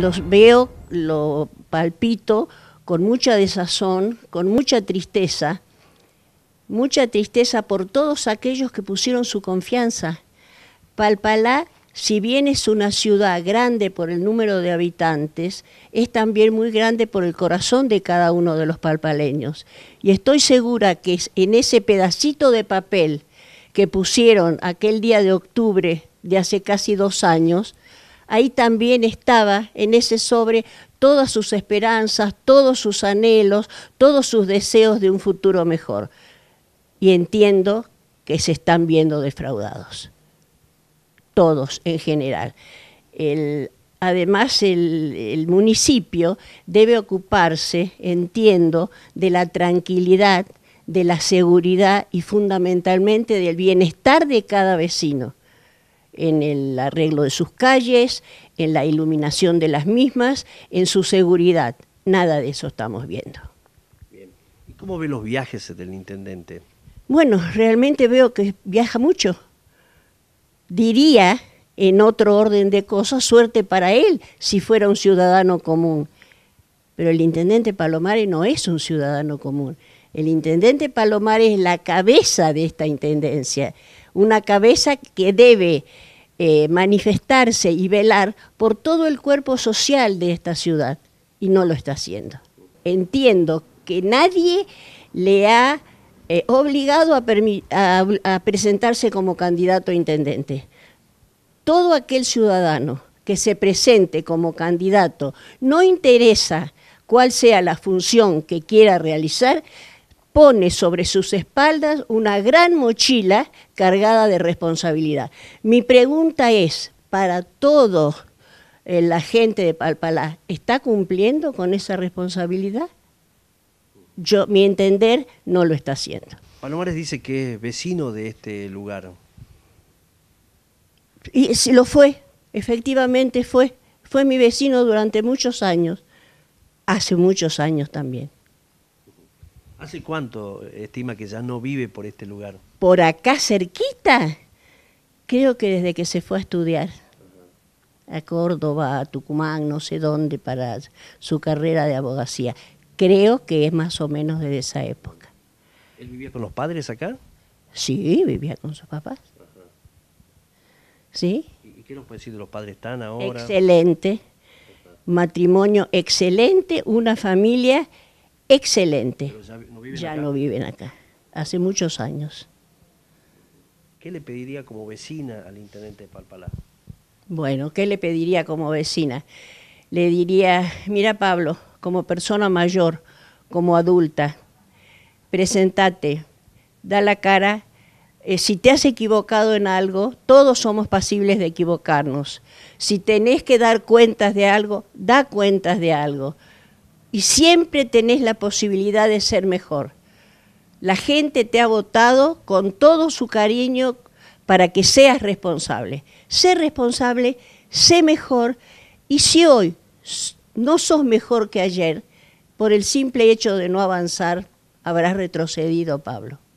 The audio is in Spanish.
los veo, lo palpito con mucha desazón, con mucha tristeza, mucha tristeza por todos aquellos que pusieron su confianza. Palpalá, si bien es una ciudad grande por el número de habitantes, es también muy grande por el corazón de cada uno de los palpaleños. Y estoy segura que en ese pedacito de papel que pusieron aquel día de octubre de hace casi dos años, ahí también estaba en ese sobre todas sus esperanzas, todos sus anhelos, todos sus deseos de un futuro mejor. Y entiendo que se están viendo defraudados, todos en general. además, el municipio debe ocuparse, entiendo, de la tranquilidad, de la seguridad y fundamentalmente del bienestar de cada vecino en el arreglo de sus calles, en la iluminación de las mismas, en su seguridad. Nada de eso estamos viendo. ¿Y cómo ve los viajes del intendente? Bueno, realmente veo que viaja mucho. Diría, en otro orden de cosas, suerte para él si fuera un ciudadano común. Pero el intendente Palomares no es un ciudadano común. El intendente Palomares es la cabeza de esta intendencia una cabeza que debe eh, manifestarse y velar por todo el cuerpo social de esta ciudad y no lo está haciendo. Entiendo que nadie le ha eh, obligado a, a presentarse como candidato a intendente. Todo aquel ciudadano que se presente como candidato no interesa cuál sea la función que quiera realizar, pone sobre sus espaldas una gran mochila cargada de responsabilidad. Mi pregunta es, para todos eh, la gente de Palpalá, ¿está cumpliendo con esa responsabilidad? Yo, mi entender, no lo está haciendo. Palomares dice que es vecino de este lugar. Y lo fue, efectivamente fue. Fue mi vecino durante muchos años, hace muchos años también. ¿Hace cuánto estima que ya no vive por este lugar? Por acá cerquita, creo que desde que se fue a estudiar a Córdoba, a Tucumán, no sé dónde, para su carrera de abogacía. Creo que es más o menos desde esa época. ¿Él vivía con los padres acá? Sí, vivía con sus papás. ¿Sí? ¿Y qué nos puede decir de los padres tan ahora? Excelente. Matrimonio excelente, una familia excelente. ya no viven acá. hace muchos años. ¿Qué le pediría como vecina al intendente de Palpalá? Bueno, ¿qué le pediría como vecina? Le diría, mira Pablo, como persona mayor, como adulta, presentate, da la cara. Eh, si te has equivocado en algo, todos somos pasibles de equivocarnos. Si tenés que dar cuentas de algo, da cuentas de algo y siempre tenés la posibilidad de ser mejor. La gente te ha votado con todo su cariño para que seas responsable. Sé responsable, sé mejor y si hoy no sos mejor que ayer, por el simple hecho de no avanzar, habrás retrocedido, Pablo.